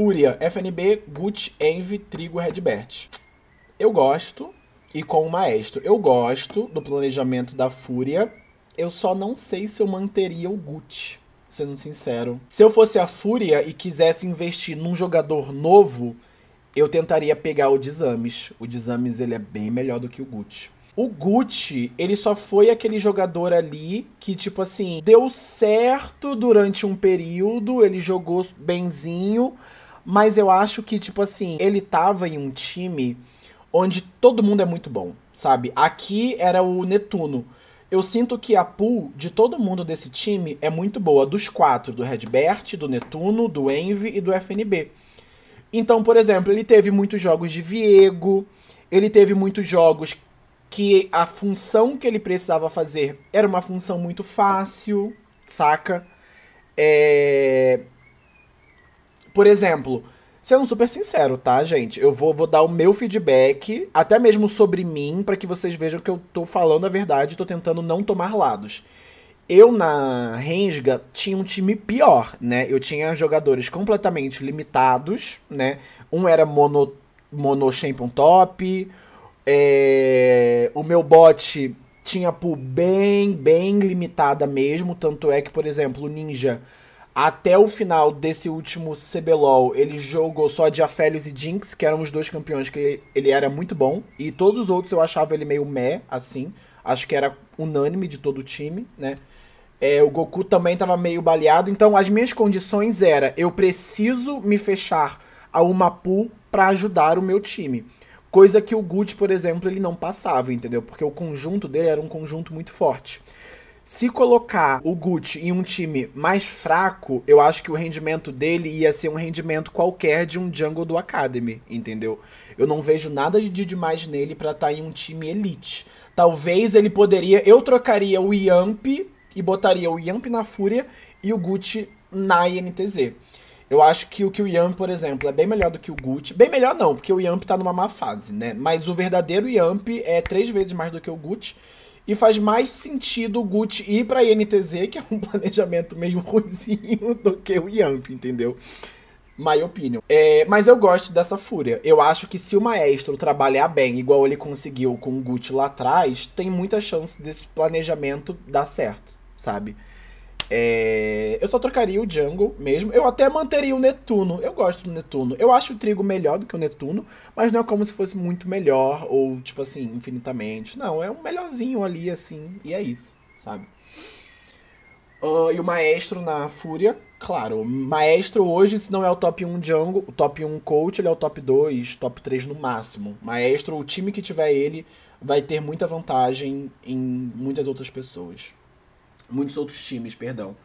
Fúria, FNB, Gucci, Envy, Trigo, Redbert. Eu gosto, e com o Maestro. Eu gosto do planejamento da Fúria, eu só não sei se eu manteria o Gucci, sendo sincero. Se eu fosse a Fúria e quisesse investir num jogador novo, eu tentaria pegar o Desames. O Desames ele é bem melhor do que o Gucci. O Gucci, ele só foi aquele jogador ali que, tipo assim, deu certo durante um período, ele jogou benzinho, mas eu acho que, tipo assim, ele tava em um time onde todo mundo é muito bom, sabe? Aqui era o Netuno. Eu sinto que a pool de todo mundo desse time é muito boa. Dos quatro, do Redbert, do Netuno, do Envy e do FNB. Então, por exemplo, ele teve muitos jogos de Viego, ele teve muitos jogos que a função que ele precisava fazer era uma função muito fácil, saca? É... Por exemplo, sendo super sincero, tá, gente? Eu vou, vou dar o meu feedback, até mesmo sobre mim, para que vocês vejam que eu tô falando a verdade, tô tentando não tomar lados. Eu na Rensga tinha um time pior, né? Eu tinha jogadores completamente limitados, né? Um era mono, mono champion top, é... o meu bot tinha pool bem, bem limitada mesmo, tanto é que, por exemplo, o Ninja até o final desse último CBLOL, ele jogou só de Aphelios e Jinx, que eram os dois campeões que ele era muito bom. E todos os outros eu achava ele meio meh, assim. Acho que era unânime de todo o time, né? É, o Goku também estava meio baleado. Então, as minhas condições era eu preciso me fechar a uma pool para ajudar o meu time. Coisa que o Gucci, por exemplo, ele não passava, entendeu? Porque o conjunto dele era um conjunto muito forte. Se colocar o Gucci em um time mais fraco, eu acho que o rendimento dele ia ser um rendimento qualquer de um Jungle do Academy, entendeu? Eu não vejo nada de demais nele para estar tá em um time elite. Talvez ele poderia. Eu trocaria o Yamp e botaria o Yamp na Fúria e o Gucci na INTZ. Eu acho que o que o Yamp, por exemplo, é bem melhor do que o Gucci. Bem melhor não, porque o Yamp tá numa má fase, né? Mas o verdadeiro Yamp é três vezes mais do que o Gucci. E faz mais sentido o Gucci ir pra INTZ, que é um planejamento meio ruizinho, do que o Yamp, entendeu? My opinion. É, mas eu gosto dessa fúria. Eu acho que se o maestro trabalhar bem, igual ele conseguiu com o Gucci lá atrás, tem muita chance desse planejamento dar certo, sabe? É... Eu só trocaria o Jungle mesmo. Eu até manteria o Netuno. Eu gosto do Netuno. Eu acho o Trigo melhor do que o Netuno, mas não é como se fosse muito melhor ou, tipo assim, infinitamente. Não, é um melhorzinho ali, assim, e é isso, sabe? Uh, e o Maestro na Fúria, claro. Maestro hoje, se não é o top 1 Jungle, o top 1 coach, ele é o top 2, top 3 no máximo. Maestro, o time que tiver ele vai ter muita vantagem em muitas outras pessoas muitos outros times, perdão.